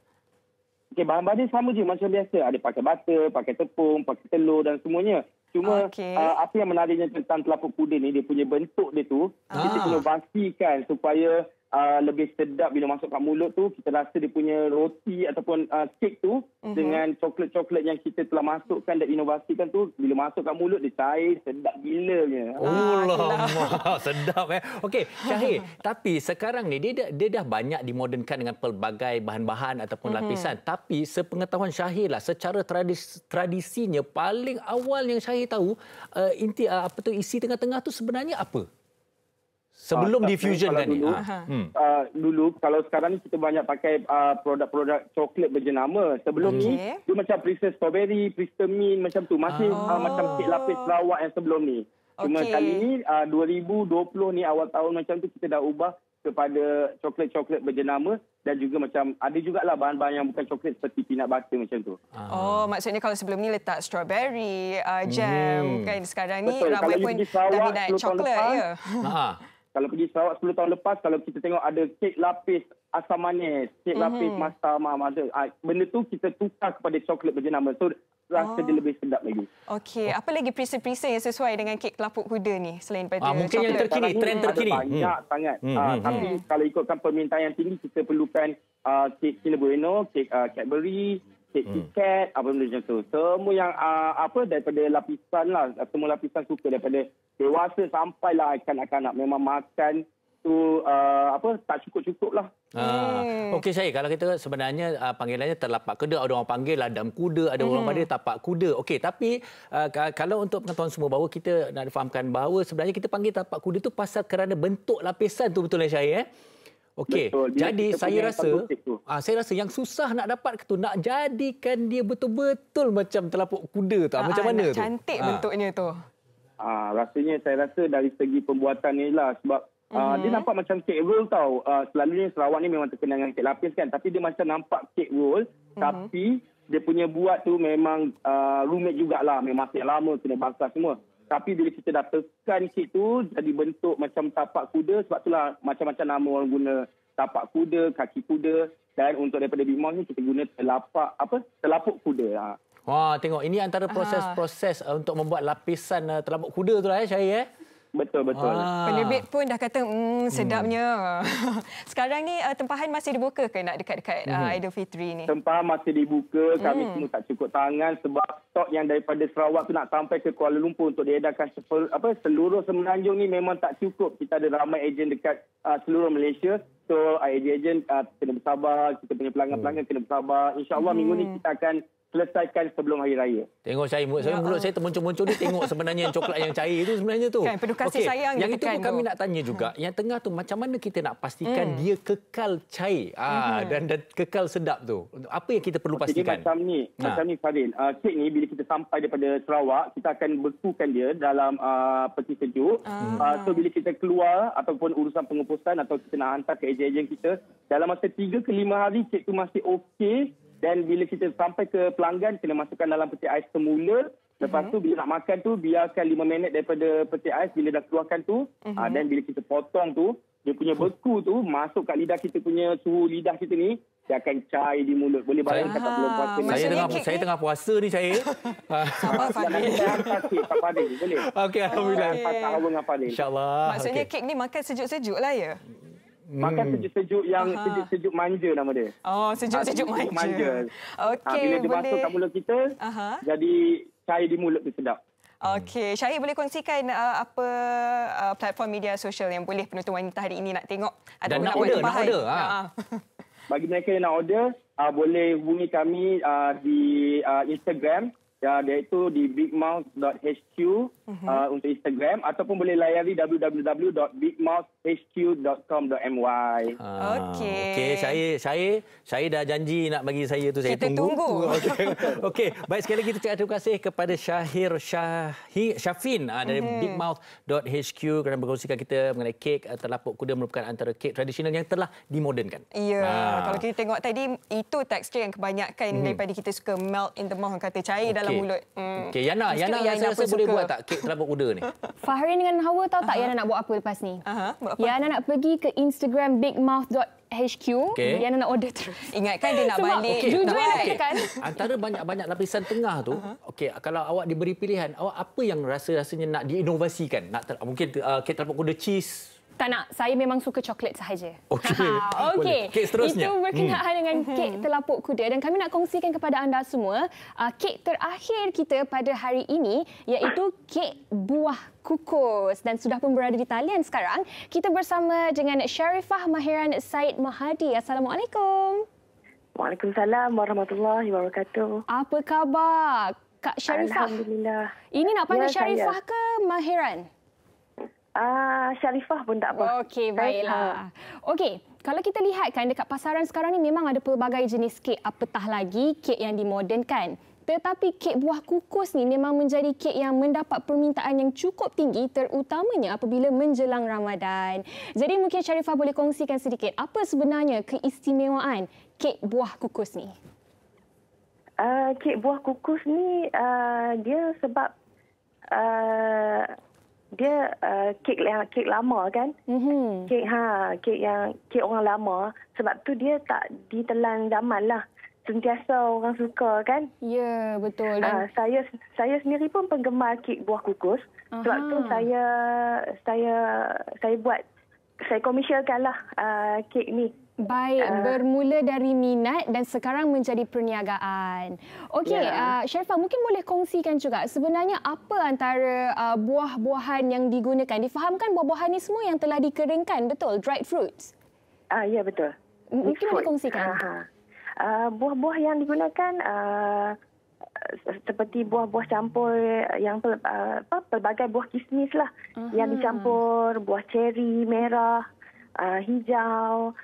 Okey, bahan-bahan sama je macam biasa. Ada pakai butter, pakai tepung, pakai telur dan semuanya. Cuma okay. uh, apa yang menariknya tentang telapak kuda ni, dia punya bentuk dia tu, ah. kita perlu pastikan supaya Uh, lebih sedap bila masuk kat mulut tu kita rasa dia punya roti ataupun uh, kek tu uh-huh. dengan coklat-coklat yang kita telah masukkan dan inovasikan tu bila masuk kat mulut dia cair sedap gila punya. Allah ah, [LAUGHS] sedap eh. Okey, Syahir, [LAUGHS] tapi sekarang ni dia dia dah banyak dimodenkan dengan pelbagai bahan-bahan ataupun uh-huh. lapisan. Tapi sepengetahuan Syahir lah secara tradis- tradisinya paling awal yang Syahir tahu uh, inti uh, apa tu isi tengah-tengah tu sebenarnya apa? Sebelum uh, ah, difusion kan ni. Dulu, uh-huh. uh, dulu kalau sekarang ni kita banyak pakai uh, produk-produk coklat berjenama. Sebelum okay. ni dia macam princess strawberry, princess mint macam tu. Masih oh. uh, macam kek lapis lawak yang sebelum ni. Cuma okay. kali ni uh, 2020 ni awal tahun macam tu kita dah ubah kepada coklat-coklat berjenama dan juga macam ada jugalah bahan-bahan yang bukan coklat seperti peanut butter macam tu. Oh, oh. maksudnya kalau sebelum ni letak strawberry, uh, jam hmm. kan sekarang ni Betul. ramai kalau pun dah minat coklat ya. Ha kalau pergi Sarawak 10 tahun lepas kalau kita tengok ada kek lapis asam manis kek mm-hmm. lapis masa mama ah, ada benda tu kita tukar kepada coklat berjenama so rasa oh. dia lebih sedap lagi okey oh. apa lagi perisa-perisa yang sesuai dengan kek kelapuk kuda ni selain pada ah, mungkin yang terkini trend terkini ada banyak hmm. sangat hmm. Ha, hmm. tapi hmm. kalau ikutkan permintaan yang tinggi kita perlukan uh, kek Kinder Bueno kek uh, Cadbury Hmm. tiket hmm. apa benda macam tu semua yang uh, apa daripada lapisan lah semua lapisan suka daripada dewasa sampai lah kanak-kanak memang makan tu uh, apa tak cukup-cukup lah ah. Hmm. Okey saya kalau kita sebenarnya uh, panggilannya telapak kuda ada orang panggil ladam kuda ada hmm. orang panggil tapak kuda. Okey tapi uh, kalau untuk pengetahuan semua bahawa kita nak fahamkan bahawa sebenarnya kita panggil tapak kuda tu pasal kerana bentuk lapisan tu betul tak saya eh? Okey, jadi saya rasa ah, saya rasa yang susah nak dapat tu nak jadikan dia betul-betul macam telapak kuda tu. Ah, macam ah, mana tu? Cantik ah. bentuknya tu. Ah, rasanya saya rasa dari segi pembuatan ni lah sebab Uh, mm -hmm. Dia nampak macam cake roll tau. Uh, selalunya Sarawak ni memang terkenal dengan cake lapis kan. Tapi dia macam nampak cake roll. Mm -hmm. Tapi dia punya buat tu memang uh, rumit jugalah. Memang masih lama kena bakar semua. Tapi bila kita dah tekan situ, jadi bentuk macam tapak kuda. Sebab itulah macam-macam nama orang guna tapak kuda, kaki kuda. Dan untuk daripada Big Mouth ni, kita guna telapak, apa? telapuk kuda. Ha. Wah, tengok. Ini antara proses-proses ah. uh, untuk membuat lapisan uh, telapuk kuda tu lah, eh, Syahir. Eh? Betul betul. Ah. Penerbit pun dah kata mmm, sedapnya. Hmm. [LAUGHS] Sekarang ni uh, tempahan masih dibuka ke nak dekat-dekat uh, hmm. uh, Aidilfitri ni? Tempahan masih dibuka, kami hmm. semua tak cukup tangan sebab stok yang daripada Sarawak tu nak sampai ke Kuala Lumpur untuk diedarkan sepul, apa seluruh semenanjung ni memang tak cukup. Kita ada ramai ejen dekat uh, seluruh Malaysia. So, agent-agent uh, uh, kena bersabar, kita punya pelanggan-pelanggan hmm. kena bersabar. InsyaAllah hmm. minggu ni hmm. kita akan selesaikan sebelum hari raya. Tengok saya mulut saya ya, mulut saya termuncung-muncung ni tengok sebenarnya yang coklat yang cair itu sebenarnya tu. Kan penuh okay. sayang yang itu pun kami nak tanya juga. Hmm. Yang tengah tu macam mana kita nak pastikan hmm. dia kekal cair ah hmm. dan, dan kekal sedap tu. Apa yang kita perlu okay, pastikan? Macam ni, ha. macam ni Farin. Uh, ah, kek ni bila kita sampai daripada Sarawak, kita akan bekukan dia dalam uh, peti sejuk. Hmm. Uh, so bila kita keluar ataupun urusan pengupusan atau kita nak hantar ke ejen-ejen kita, dalam masa 3 ke 5 hari kek tu masih okey. Dan bila kita sampai ke pelanggan, kena masukkan dalam peti ais semula. Lepas uh-huh. tu bila nak makan tu, biarkan 5 minit daripada peti ais. Bila dah keluarkan tu, uh-huh. dan bila kita potong tu, dia punya beku tu masuk kat lidah kita punya suhu lidah kita ni. Dia akan cair di mulut. Boleh bayangkan tak belum puasa ni. Saya, tengah, saya tengah puasa ni, saya. [LAUGHS] Sabar, Fadil. Saya akan kasih, Pak Fadil. Boleh? Okey, Alhamdulillah. Okay. Pasal Allah dengan Fadil. InsyaAllah. Maksudnya okay. kek ni makan sejuk-sejuk lah ya? Makan hmm. sejuk-sejuk yang sejuk-sejuk manja nama dia. Oh, ha, sejuk-sejuk manja. manja. Okey, ha, bila dia masuk kat mulut kita, Aha. jadi cair di mulut dia sedap. Okey, Syahid boleh kongsikan uh, apa uh, platform media sosial yang boleh penonton wanita hari ini nak tengok atau nak order, nak order. Ha. Ya. Bagi mereka yang nak order, uh, boleh hubungi kami uh, di uh, Instagram ya dia itu di bigmouth.hq uh-huh. Mhm. uh, untuk Instagram ataupun boleh layari www.bigmouthhq.com.my. Ah, okey. Okey, saya saya saya dah janji nak bagi saya tu saya kita tunggu. tunggu. [LAUGHS] Okey. Okey, baik sekali kita terima kasih kepada Syahir Syahi Syafin uh, dari uh-huh. Mhm. bigmouth.hq kerana berkongsikan kita mengenai kek eh, telapuk kuda merupakan antara kek tradisional yang telah dimodenkan. Ya, yeah. ha. kalau kita tengok tadi itu tekstur yang kebanyakan uh daripada kita suka melt in the mouth kata cair uh dalam dalam mulut. Hmm. Okey, Yana, Yana, Yana rasa, rasa boleh buat tak kek terlambat kuda ni? [LAUGHS] Fahri dengan Hawa tahu tak Yana nak buat apa lepas ni? Aha, Yana nak pergi ke Instagram bigmouth.hq. Okay. Yana nak order terus. Ingatkan dia nak Sebab balik. Okay. Jujur nak okay. kan? Antara banyak-banyak lapisan tengah tu, okey, kalau awak diberi pilihan, awak apa yang rasa-rasanya nak diinovasikan? Nak mungkin uh, kek terlambat kuda cheese, tak nak. Saya memang suka coklat sahaja. Okey. Ah, okey. Kek seterusnya. Itu berkenaan hmm. dengan hmm. kek telapuk kuda. Dan kami nak kongsikan kepada anda semua uh, kek terakhir kita pada hari ini iaitu kek buah kukus. Dan sudah pun berada di talian sekarang. Kita bersama dengan Sharifah Mahiran Said Mahadi. Assalamualaikum. Waalaikumsalam warahmatullahi wabarakatuh. Apa khabar? Kak Sharifah. Alhamdulillah. Ini nak panggil ya, Sharifah ke Mahiran? Mahiran. Ah, Syarifah pun tak apa. Okey, baiklah. Ah. Okey, kalau kita lihat kan dekat pasaran sekarang ni memang ada pelbagai jenis kek apatah lagi kek yang dimodenkan. Tetapi kek buah kukus ni memang menjadi kek yang mendapat permintaan yang cukup tinggi terutamanya apabila menjelang Ramadan. Jadi mungkin Syarifah boleh kongsikan sedikit apa sebenarnya keistimewaan kek buah kukus ni? Uh, kek buah kukus ni uh, dia sebab uh, dia uh, kek yang kek lama kan mm-hmm. kek ha kek yang kek orang lama sebab tu dia tak ditelan zaman lah sentiasa orang suka kan ya yeah, betul ah, dan... uh, saya saya sendiri pun penggemar kek buah kukus Aha. sebab tu saya saya saya buat saya komersialkanlah uh, kek ni Baik, uh, bermula dari minat dan sekarang menjadi perniagaan. Okey, yeah. uh, ah, Sherifah mungkin boleh kongsikan juga sebenarnya apa antara uh, buah-buahan yang digunakan? Difahamkan buah-buahan ini semua yang telah dikeringkan, betul? Dried fruits. Ah uh, ya yeah, betul. mungkin boleh kongsikan. Uh-huh. Uh, buah-buah yang digunakan uh, seperti buah-buah campur yang pel- apa, pelbagai buah kismis lah uh-huh. yang mhm. dicampur buah ceri merah uh, hijau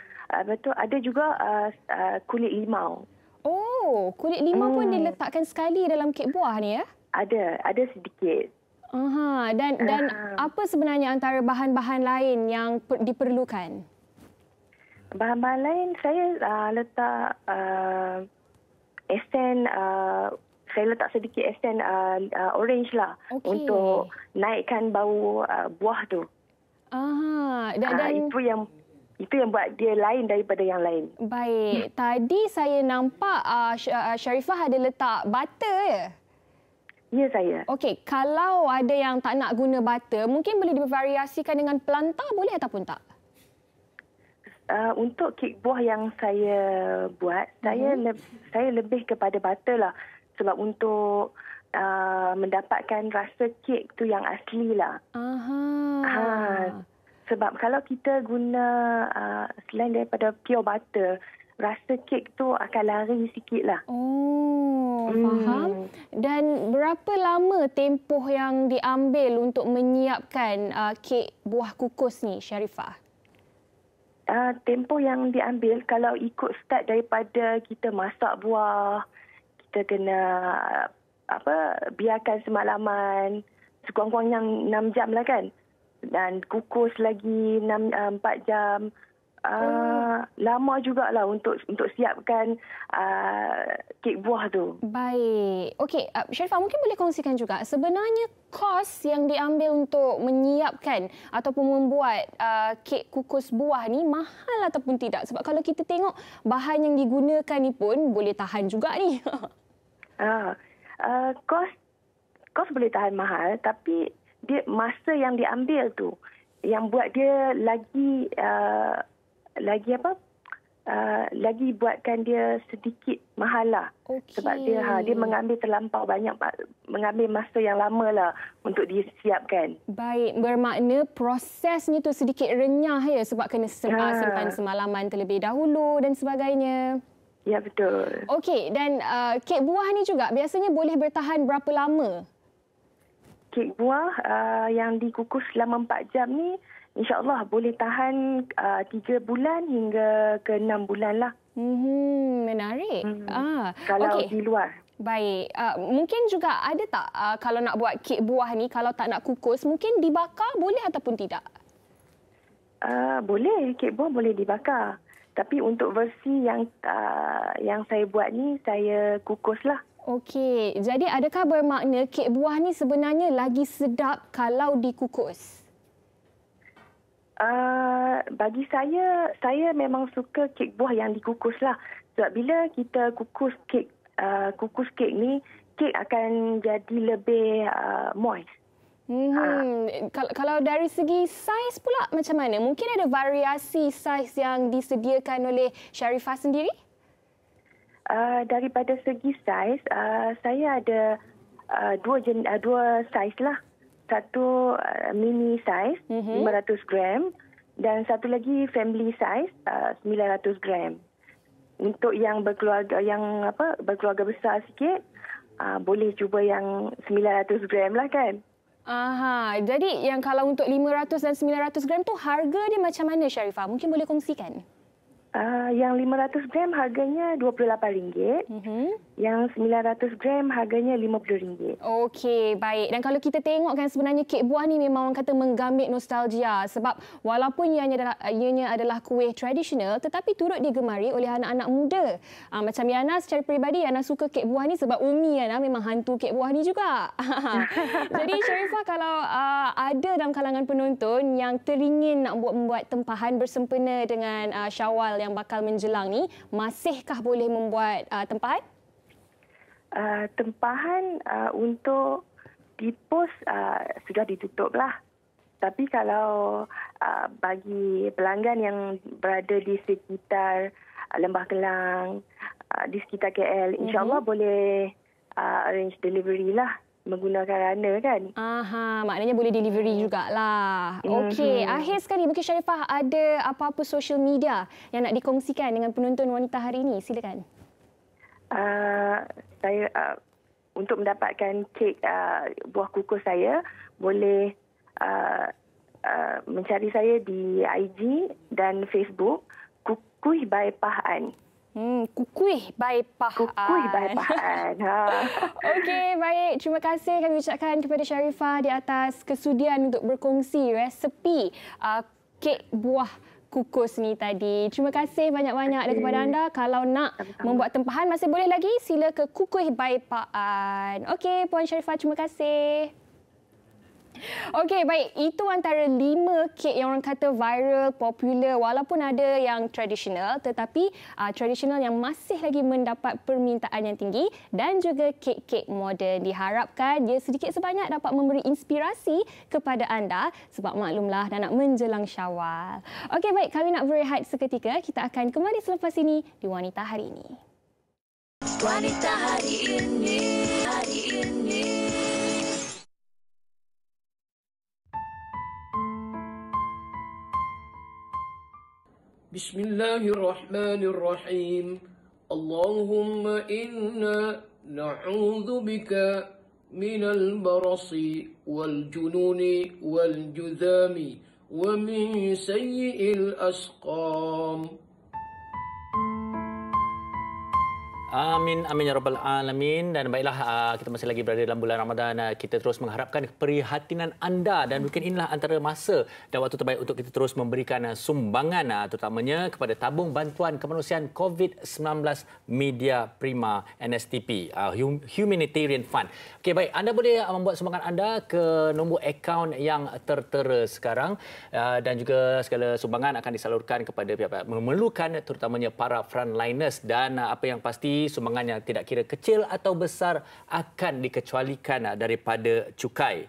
tu ada juga uh, uh, kulit limau. Oh, kulit limau hmm. pun diletakkan sekali dalam kek buah ni ya? Ada, ada sedikit. Aha, dan dan uh apa sebenarnya antara bahan-bahan lain yang per- diperlukan? Bahan-bahan lain saya uh, letak uh, esen uh, saya letak sedikit esen uh, uh, orange lah okay. untuk naikkan bau uh, buah tu. Aha, dan, uh, dan itu yang itu yang buat dia lain daripada yang lain. Baik. Hmm. Tadi saya nampak uh, Sharifah uh, ada letak bata, ya? Ya, saya. Okey, kalau ada yang tak nak guna bata, mungkin boleh divariasikan dengan pelantar boleh ataupun tak? Uh, untuk kek buah yang saya buat, hmm. saya le- saya lebih kepada bata lah. Sebab untuk Uh, mendapatkan rasa kek tu yang asli lah. Aha. Ha, sebab kalau kita guna uh, selain daripada pure butter rasa kek tu akan lari sikit lah. Oh, hmm. faham. Dan berapa lama tempoh yang diambil untuk menyiapkan uh, kek buah kukus ni, Syarifah? Uh, tempoh yang diambil kalau ikut start daripada kita masak buah, kita kena apa biarkan semalaman sekurang-kurangnya 6 jam lah kan dan kukus lagi 6 4 ah, jam Uh, oh. lama jugalah untuk untuk siapkan uh, kek buah tu. Baik. Okey, uh, Syarifah mungkin boleh kongsikan juga sebenarnya kos yang diambil untuk menyiapkan ataupun membuat uh, kek kukus buah ni mahal ataupun tidak sebab kalau kita tengok bahan yang digunakan ni pun boleh tahan juga ni. uh, [LAUGHS] uh, kos kos boleh tahan mahal tapi dia masa yang diambil tu yang buat dia lagi uh, lagi apa uh, lagi buatkan dia sedikit mahal lah okay. sebab dia ha, dia mengambil terlampau banyak mengambil masa yang lama lah untuk disiapkan. baik bermakna prosesnya tu sedikit renyah ya sebab kena ha. simpan semalaman terlebih dahulu dan sebagainya ya betul okey dan uh, kek buah ni juga biasanya boleh bertahan berapa lama kek buah uh, yang dikukus selama 4 jam ni insyaAllah boleh tahan uh, 3 bulan hingga ke 6 bulan lah. Hmm, menarik. Hmm. Ah, kalau okay. di luar. Baik. Uh, mungkin juga ada tak uh, kalau nak buat kek buah ni kalau tak nak kukus mungkin dibakar boleh ataupun tidak? Uh, boleh. Kek buah boleh dibakar. Tapi untuk versi yang uh, yang saya buat ni saya kukuslah. Okey, jadi adakah bermakna kek buah ni sebenarnya lagi sedap kalau dikukus? Uh, bagi saya, saya memang suka kek buah yang dikukus lah. Sebab bila kita kukus kek, uh, kukus kek ni, kek akan jadi lebih uh, moist. Hmm, uh. kalau, kalau dari segi saiz pula macam mana? Mungkin ada variasi saiz yang disediakan oleh Sharifah sendiri? Ah, daripada segi saiz, uh, saya ada uh, dua jen, uh, dua saiz lah. Satu uh, mini saiz, mm-hmm. 500 gram. Dan satu lagi family size uh, 900 gram. Untuk yang berkeluarga yang apa berkeluarga besar sikit uh, boleh cuba yang 900 gram lah kan. Aha, jadi yang kalau untuk 500 dan 900 gram tu harga dia macam mana Sharifah? Mungkin boleh kongsikan? Ah, yang 500 gram harganya RM28. Mm-hmm. Yang 900 gram harganya RM50. Okey, baik. Dan kalau kita tengok kan sebenarnya kek buah ni memang orang kata menggambik nostalgia. Sebab walaupun ianya adalah, ianya adalah kuih tradisional tetapi turut digemari oleh anak-anak muda. Ha, macam Yana secara peribadi, Yana suka kek buah ni sebab Umi Yana memang hantu kek buah ni juga. [LAUGHS] Jadi Syarifah kalau uh, ada dalam kalangan penonton yang teringin nak buat-buat tempahan bersempena dengan uh, syawal yang bakal menjelang ni, masihkah boleh membuat uh, tempahan? Uh, tempahan uh, untuk dipos uh, sudah ditutup lah. Tapi kalau uh, bagi pelanggan yang berada di sekitar uh, Lembah Kelang, uh, di sekitar KL, mhm. insyaAllah mm-hmm. boleh uh, arrange delivery lah menggunakan runner kan. Aha, maknanya boleh delivery hmm. jugalah. Mm-hmm. Okey, akhir sekali Bukit Syarifah ada apa-apa social media yang nak dikongsikan dengan penonton wanita hari ini. Silakan. Ah, saya uh, untuk mendapatkan kek uh, ah, buah kukus saya boleh uh, uh, mencari saya di IG dan Facebook Kukuih by Pahan. Hmm, kukuih by Pahan. Kukuih by Pahan. ha. [LAUGHS] Okey, baik. Terima kasih kami ucapkan kepada Sharifah di atas kesudian untuk berkongsi resepi uh, kek buah kukus ni tadi. Terima kasih banyak-banyak okay. kepada anda. Kalau nak sama membuat tempahan masih boleh lagi sila ke Kukuh by Okey, Puan Sharifah terima kasih. Okey, baik. Itu antara lima kek yang orang kata viral, popular walaupun ada yang tradisional tetapi uh, tradisional yang masih lagi mendapat permintaan yang tinggi dan juga kek-kek moden diharapkan dia sedikit sebanyak dapat memberi inspirasi kepada anda sebab maklumlah dah nak menjelang syawal. Okey, baik. Kami nak berehat seketika. Kita akan kembali selepas ini di Wanita Hari Ini. Wanita Hari Ini Hari Ini بسم الله الرحمن الرحيم اللهم إنا نعوذ بك من البرص والجنون والجذام ومن سيء الأسقام Amin amin ya rabbal alamin dan baiklah ah, kita masih lagi berada dalam bulan Ramadan ah, kita terus mengharapkan perhatian anda dan mungkin inilah antara masa dan waktu terbaik untuk kita terus memberikan ah, sumbangan terutamanya kepada tabung bantuan kemanusiaan COVID-19 Media Prima NSTP Humanitarian Fund. Okay, baik anda boleh membuat sumbangan anda ke nombor akaun yang tertera sekarang dan juga segala sumbangan akan disalurkan kepada pihak-pihak memerlukan terutamanya para frontliners dan apa yang pasti sumbangan yang tidak kira kecil atau besar akan dikecualikan ah, daripada cukai.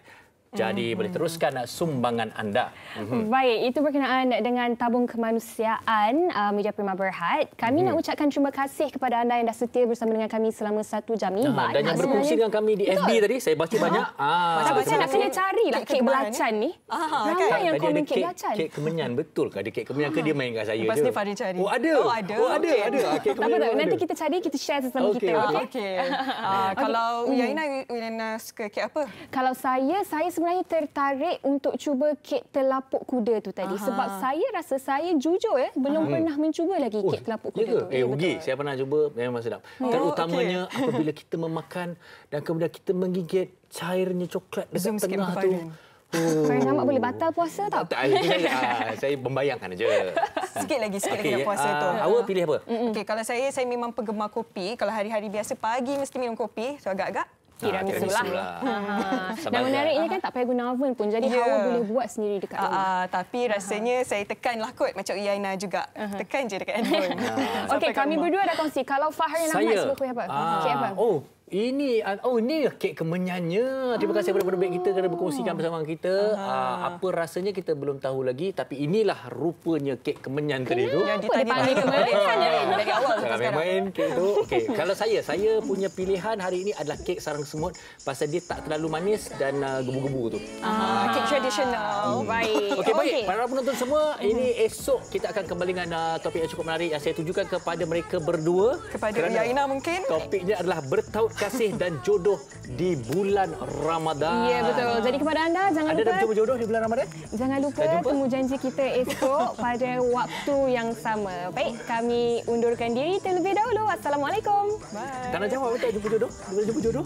Jadi mm-hmm. boleh teruskan sumbangan anda. Mm-hmm. Baik, itu berkenaan dengan tabung kemanusiaan uh, Media Prima Berhad. Kami mm-hmm. nak ucapkan terima kasih kepada anda yang dah setia bersama dengan kami selama satu jam ini. Nah, dan yang berfungsi dengan kami di Betul. FB tadi, saya baca banyak. Ah, saya baca ah, nak kena carilah kek, kek belacan ni. Eh? Aha, kan? Ramai kan? yang komen kek belacan. Kek kemenyan, betulkah ada kek kemenyan ke dia main dengan saya? Lepas ni Fahri cari. Oh ada, oh ada. Oh, ada. Okay. ada. Ah, kek kemenyan nanti kita cari, kita share sesama kita. Okey. Ah, kalau Yaina, hmm. Yaina suka kek apa? Kalau saya, saya sebenarnya sebenarnya tertarik untuk cuba kek telapuk kuda tu tadi Aha. sebab saya rasa saya jujur eh belum Aha. pernah mencuba lagi oh, kek oh, telapuk ya kuda. Tu. Eh ya, Ugi, okay. saya pernah cuba memang sedap. Hmm. Oh, Terutamanya okay. apabila kita memakan dan kemudian kita menggigit cairnya coklat dekat tengah tu. Oh. Saya oh. nama boleh batal puasa tau. Tak, tak, tak, ah, tak, saya membayangkan aja. Sikit lagi sikit okay, lagi puasa uh, tu. Awak pilih apa? Okay, kalau saya saya memang penggemar kopi. Kalau hari-hari biasa pagi mesti minum kopi. So agak-agak tiramisu lah. Uh-huh. Dan menariknya uh kan tak payah guna oven pun. Jadi yeah. Hawa boleh buat sendiri dekat ah, rumah. Uh-huh. Tapi rasanya uh-huh. saya tekan lah kot macam Iyana juga. Uh-huh. Tekan je dekat handphone. uh [LAUGHS] Okey, kami rumah. berdua dah kongsi. Kalau Fahri nak suka kuih apa? Uh-huh. Okay, Oh, ini oh ni kek kemenyanya. Terima kasih kepada penerbit kita kerana berkongsikan ah. bersama kita. Aha. Ah, apa rasanya kita belum tahu lagi tapi inilah rupanya kek kemenyan tadi tu. Yang dipanggil kemenyan dari awal sampai main kek tu. Okay. kalau saya saya punya pilihan hari ini adalah kek sarang semut pasal dia tak terlalu manis dan uh, ah, gebu-gebu tu. Aha. kek tradisional. Hmm. Baik. Okey baik. Okay. Para penonton semua, hmm. ini esok kita akan kembali dengan uh, topik yang cukup menarik yang saya tujukan kepada mereka berdua. Kepada Yaina mungkin. Topiknya adalah bertaut kasih dan jodoh di bulan Ramadan. Ya betul. Jadi kepada anda jangan ada lupa ada bertemu jodoh di bulan Ramadan. Jangan lupa temu janji kita esok [LAUGHS] pada waktu yang sama. Baik, kami undurkan diri terlebih dahulu. Assalamualaikum. Bye. Tak nak jawab betul jumpa jodoh. Jumpa jumpa jodoh.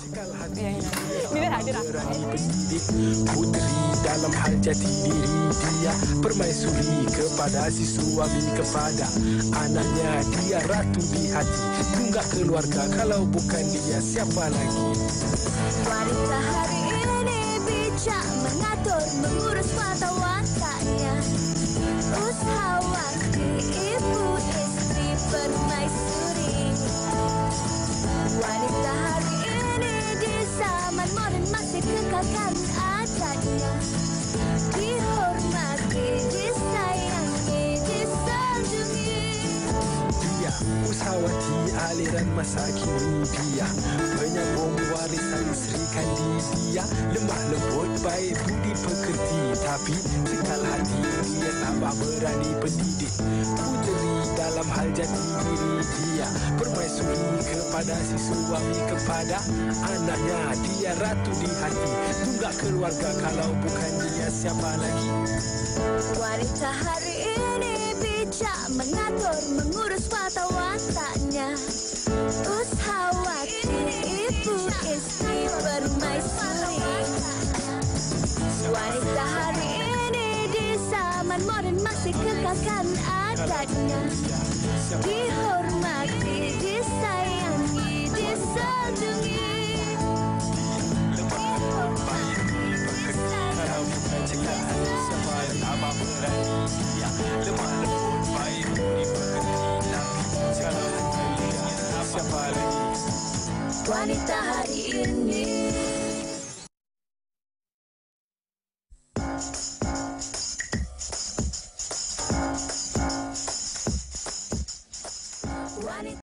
Bila ada dah. Putri dalam hal jati diri dia permaisuri kepada si suami kepada anaknya dia ratu di hati tunggak keluarga kalau bukan dia siapa siapa lagi wanita hari ini bijak mengatur mengurus mata fatwatanya usahawanti ibu istri permaisuri wanita hari ini di zaman modern masih kekalkan adatnya di Rawati aliran masa kini dia Penyambung warisan Sri Kandidia Lemah lembut baik budi pekerti Tapi sekali hati dia tambah berani pendidik Puteri dalam hal jati diri dia Permaisuri kepada si suami kepada anaknya Dia ratu di hati Tunggak keluarga kalau bukan dia siapa lagi Wanita hari ini bijak mengatur mengurus Wanita hari ini di zaman modern masih kekalkan adatnya Dihormati, disayangi, disanjungi Wanita hari ini